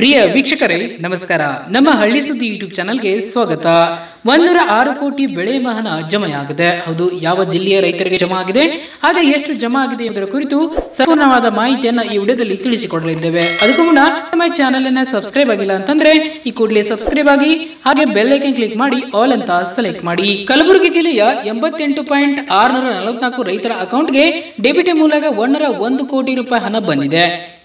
ಪ್ರಿಯ ವೀಕ್ಷಕರೇ ನಮಸ್ಕಾರ ನಮ್ಮ ಹಳ್ಳಿ ಸುದ್ದಿ ಯೂಟ್ಯೂಬ್ ಚಾನಲ್ಗೆ ಸ್ವಾಗತ ಒಂದೂರ ಆರು ಕೋಟಿ ಬೆಳೆ ಮಹನ ಜಮೆಯಾಗಿದೆ ಹೌದು ಯಾವ ಜಿಲ್ಲೆಯ ರೈತರಿಗೆ ಜಮಾ ಆಗಿದೆ ಹಾಗೆ ಎಷ್ಟು ಜಮಾ ಆಗಿದೆ ಎಂಬುದರ ಕುರಿತು ಸಂಪೂರ್ಣವಾದ ಮಾಹಿತಿಯನ್ನು ಈ ವಿಡಿಯೋದಲ್ಲಿ ತಿಳಿಸಿಕೊಡಲಿದ್ದೇವೆ ಅದಕ್ಕೂ ಮುನ್ನ ನಮ್ಮ ಚಾನೆಲ್ ಅನ್ನ ಸಬ್ಸ್ಕ್ರೈಬ್ ಆಗಿಲ್ಲ ಅಂತಂದ್ರೆ ಈ ಕೂಡಲೇ ಸಬ್ಸ್ಕ್ರೈಬ್ ಆಗಿ ಹಾಗೆ ಬೆಲ್ ಐಕನ್ ಕ್ಲಿಕ್ ಮಾಡಿ ಆಲ್ ಅಂತ ಸೆಲೆಕ್ಟ್ ಮಾಡಿ ಕಲಬುರಗಿ ಜಿಲ್ಲೆಯ ಎಂಬತ್ತೆಂಟು ಪಾಯಿಂಟ್ ಆರ್ನೂರ ನಲವತ್ನಾಲ್ಕು ರೈತರ ಅಕೌಂಟ್ಗೆ ಡೆಬಿಟ್ ಮೂಲಕ ಒಂದರ ಒಂದು ಕೋಟಿ ರೂಪಾಯಿ ಹಣ ಬಂದಿದೆ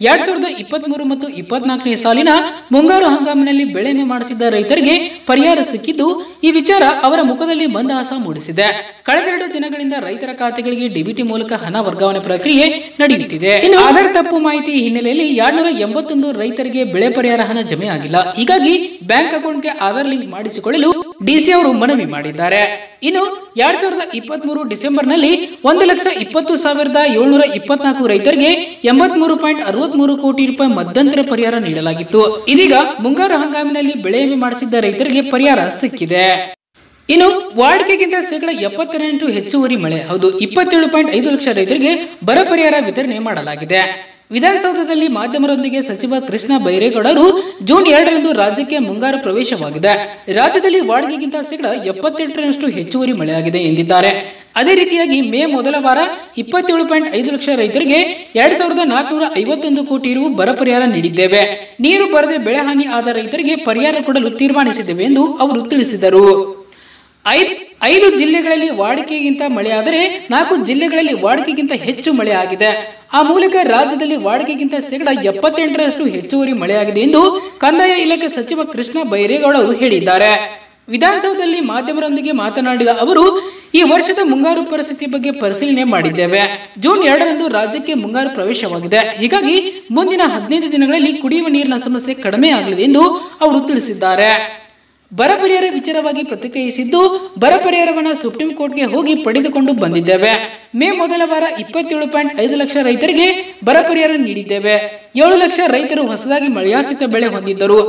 ಎರಡ್ ಸಾವಿರದ ಇಪ್ಪತ್ತ್ ಮೂರು ಮತ್ತು ಇಪ್ಪತ್ನಾಲ್ಕನೇ ಸಾಲಿನ ಮುಂಗಾರು ಹಂಗಾಮಿನಲ್ಲಿ ಬೆಳೆ ವಿಮೆ ಮಾಡಿಸಿದ್ದ ರೈತರಿಗೆ ಪರಿಹಾರ ಸಿಕ್ಕಿದ್ದು ಈ ವಿಚಾರ ಅವರ ಮುಖದಲ್ಲಿ ಮಂದಹಾಸ ಮೂಡಿಸಿದೆ ಕಳೆದೆರಡು ದಿನಗಳಿಂದ ರೈತರ ಖಾತೆಗಳಿಗೆ ಡಿಬಿಟಿ ಮೂಲಕ ಹಣ ವರ್ಗಾವಣೆ ಪ್ರಕ್ರಿಯೆ ನಡೆಯುತ್ತಿದೆ ಇನ್ನು ಆಧಾರ್ ತಪ್ಪು ಮಾಹಿತಿ ಹಿನ್ನೆಲೆಯಲ್ಲಿ ಎರಡ್ನೂರ ಎಂಬತ್ತೊಂದು ರೈತರಿಗೆ ಬೆಳೆ ಪರಿಹಾರ ಹಣ ಜಮೆ ಆಗಿಲ್ಲ ಹೀಗಾಗಿ ಬ್ಯಾಂಕ್ ಅಕೌಂಟ್ಗೆ ಆಧಾರ್ ಲಿಂಕ್ ಮಾಡಿಸಿಕೊಳ್ಳಲು ಡಿಸಿ ಅವರು ಮನವಿ ಮಾಡಿದ್ದಾರೆ ಇನ್ನು ಎರಡ್ ಸಾವಿರದ ಇಪ್ಪತ್ತ್ ಮೂರು ಡಿಸೆಂಬರ್ನಲ್ಲಿ ಒಂದು ಲಕ್ಷ ಇಪ್ಪತ್ತು ಸಾವಿರದ ಏಳ್ನೂರ ಇಪ್ಪತ್ನಾಲ್ಕು ರೈತರಿಗೆ ಎಂಬತ್ ಮೂರು ಪಾಯಿಂಟ್ ಅರವತ್ ಮೂರು ಕೋಟಿ ರೂಪಾಯಿ ಮಧ್ಯಂತರ ಪರಿಹಾರ ನೀಡಲಾಗಿತ್ತು ಇದೀಗ ಮುಂಗಾರು ಹಂಗಾಮಿನಲ್ಲಿ ಬೆಳೆ ವಿಮೆ ಮಾಡಿಸಿದ್ದ ರೈತರಿಗೆ ಪರಿಹಾರ ಸಿಕ್ಕಿದೆ ಇನ್ನು ವಾಡಿಕೆಗಿಂತ ಶೇಕಡಾ ಎಪ್ಪತ್ತೆರಡು ಹೆಚ್ಚುವರಿ ಮಳೆ ಹೌದು ಇಪ್ಪತ್ತೇಳು ಪಾಯಿಂಟ್ ಐದು ಲಕ್ಷ ರೈತರಿಗೆ ಬರ ಪರಿಹಾರ ವಿತರಣೆ ಮಾಡಲಾಗಿದೆ ವಿಧಾನಸೌಧದಲ್ಲಿ ಮಾಧ್ಯಮರೊಂದಿಗೆ ಸಚಿವ ಕೃಷ್ಣ ಬೈರೇಗೌಡರು ಜೂನ್ ಎರಡರಂದು ರಾಜ್ಯಕ್ಕೆ ಮುಂಗಾರು ಪ್ರವೇಶವಾಗಿದೆ ರಾಜ್ಯದಲ್ಲಿ ವಾಡಿಗೆಗಿಂತ ಶೇಕಡಾ ಎಪ್ಪತ್ತೆಂಟರಷ್ಟು ಹೆಚ್ಚುವರಿ ಮಳೆಯಾಗಿದೆ ಎಂದಿದ್ದಾರೆ ಅದೇ ರೀತಿಯಾಗಿ ಮೇ ಮೊದಲ ವಾರ ಇಪ್ಪತ್ತೇಳು ಪಾಯಿಂಟ್ ಐದು ಲಕ್ಷ ರೈತರಿಗೆ ಎರಡ್ ಸಾವಿರದ ನಾಲ್ಕುನೂರ ಐವತ್ತೊಂದು ಕೋಟಿ ರು ಬರ ಪರಿಹಾರ ನೀಡಿದ್ದೇವೆ ನೀರು ಬರದೆ ಬೆಳೆ ಹಾನಿ ಆದ ರೈತರಿಗೆ ಪರಿಹಾರ ಕೊಡಲು ತೀರ್ಮಾನಿಸಿದ್ದೇವೆ ಎಂದು ಅವರು ತಿಳಿಸಿದರು ಐದು ಜಿಲ್ಲೆಗಳಲ್ಲಿ ವಾಡಿಕೆಗಿಂತ ಮಳೆಯಾದರೆ ನಾಲ್ಕು ಜಿಲ್ಲೆಗಳಲ್ಲಿ ವಾಡಿಕೆಗಿಂತ ಹೆಚ್ಚು ಮಳೆ ಆಗಿದೆ ಆ ಮೂಲಕ ರಾಜ್ಯದಲ್ಲಿ ವಾಡಿಕೆಗಿಂತ ಶೇಕಡಾ ಎಪ್ಪತ್ತೆಂಟರಷ್ಟು ಹೆಚ್ಚುವರಿ ಮಳೆಯಾಗಿದೆ ಎಂದು ಕಂದಾಯ ಇಲಾಖೆ ಸಚಿವ ಕೃಷ್ಣ ಬೈರೇಗೌಡ ಅವರು ಹೇಳಿದ್ದಾರೆ ವಿಧಾನಸೌಧದಲ್ಲಿ ಮಾಧ್ಯಮರೊಂದಿಗೆ ಮಾತನಾಡಿದ ಅವರು ಈ ವರ್ಷದ ಮುಂಗಾರು ಪರಿಸ್ಥಿತಿ ಬಗ್ಗೆ ಪರಿಶೀಲನೆ ಮಾಡಿದ್ದೇವೆ ಜೂನ್ ಎರಡರಂದು ರಾಜ್ಯಕ್ಕೆ ಮುಂಗಾರು ಪ್ರವೇಶವಾಗಿದೆ ಹೀಗಾಗಿ ಮುಂದಿನ ಹದಿನೈದು ದಿನಗಳಲ್ಲಿ ಕುಡಿಯುವ ನೀರಿನ ಸಮಸ್ಯೆ ಕಡಿಮೆ ಆಗಲಿದೆ ಎಂದು ಅವರು ತಿಳಿಸಿದ್ದಾರೆ ಬರ ಪರಿಹಾರ ವಿಚಾರವಾಗಿ ಪ್ರತಿಕ್ರಿಯಿಸಿದ್ದು ಬರ ಪರಿಹಾರವನ್ನು ಸುಪ್ರೀಂ ಕೋರ್ಟ್ಗೆ ಹೋಗಿ ಪಡೆದುಕೊಂಡು ಬಂದಿದ್ದೇವೆ ಮೇ ಮೊದಲ ವಾರ ಇಪ್ಪತ್ತೇಳು ಪಾಯಿಂಟ್ ಐದು ಲಕ್ಷ ರೈತರಿಗೆ ಬರ ಪರಿಹಾರ ನೀಡಿದ್ದೇವೆ ಏಳು ಲಕ್ಷ ರೈತರು ಹೊಸದಾಗಿ ಮಳೆಯಾಶ್ರಿತ ಬೆಳೆ ಹೊಂದಿದ್ದರು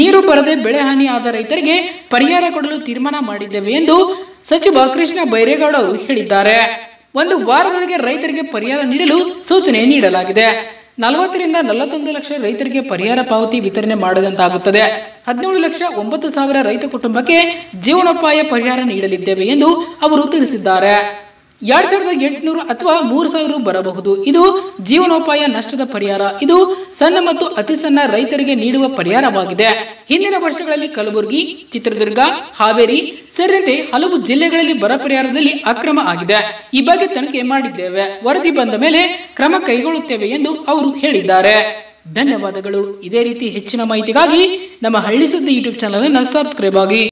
ನೀರು ಬರದೆ ಬೆಳೆ ಹಾನಿ ಆದ ರೈತರಿಗೆ ಪರಿಹಾರ ಕೊಡಲು ತೀರ್ಮಾನ ಮಾಡಿದ್ದೇವೆ ಎಂದು ಸಚಿವ ಕೃಷ್ಣ ಬೈರೇಗೌಡ ಅವರು ಹೇಳಿದ್ದಾರೆ ಒಂದು ವಾರದೊಳಗೆ ರೈತರಿಗೆ ಪರಿಹಾರ ನೀಡಲು ಸೂಚನೆ ನೀಡಲಾಗಿದೆ ನಲವತ್ತರಿಂದ ನಲವತ್ತೊಂದು ಲಕ್ಷ ರೈತರಿಗೆ ಪರಿಹಾರ ಪಾವತಿ ವಿತರಣೆ ಮಾಡದಂತಾಗುತ್ತದೆ ಹದಿನೇಳು ಲಕ್ಷ ಒಂಬತ್ತು ಸಾವಿರ ರೈತ ಕುಟುಂಬಕ್ಕೆ ಜೀವನೋಪಾಯ ಪರಿಹಾರ ನೀಡಲಿದ್ದೇವೆ ಎಂದು ಅವರು ತಿಳಿಸಿದ್ದಾರೆ ಎರಡ್ ಸಾವಿರದ ಎಂಟುನೂರು ಅಥವಾ ಮೂರು ಸಾವಿರ ಬರಬಹುದು ಇದು ಜೀವನೋಪಾಯ ನಷ್ಟದ ಪರಿಹಾರ ಇದು ಸಣ್ಣ ಮತ್ತು ಅತಿ ಸಣ್ಣ ರೈತರಿಗೆ ನೀಡುವ ಪರಿಹಾರವಾಗಿದೆ ಹಿಂದಿನ ವರ್ಷಗಳಲ್ಲಿ ಕಲಬುರಗಿ ಚಿತ್ರದುರ್ಗ ಹಾವೇರಿ ಸೇರಿದಂತೆ ಹಲವು ಜಿಲ್ಲೆಗಳಲ್ಲಿ ಬರ ಪರಿಹಾರದಲ್ಲಿ ಅಕ್ರಮ ಆಗಿದೆ ಈ ಬಗ್ಗೆ ತನಿಖೆ ಮಾಡಿದ್ದೇವೆ ವರದಿ ಬಂದ ಮೇಲೆ ಕ್ರಮ ಕೈಗೊಳ್ಳುತ್ತೇವೆ ಎಂದು ಅವರು ಹೇಳಿದ್ದಾರೆ ಧನ್ಯವಾದಗಳು ಇದೇ ರೀತಿ ಹೆಚ್ಚಿನ ಮಾಹಿತಿಗಾಗಿ ನಮ್ಮ ಹಳ್ಳಿ ಸುದ್ದಿ ಯೂಟ್ಯೂಬ್ ಚಾನಲ್ ಅನ್ನು ಸಬ್ಸ್ಕ್ರೈಬ್ ಆಗಿ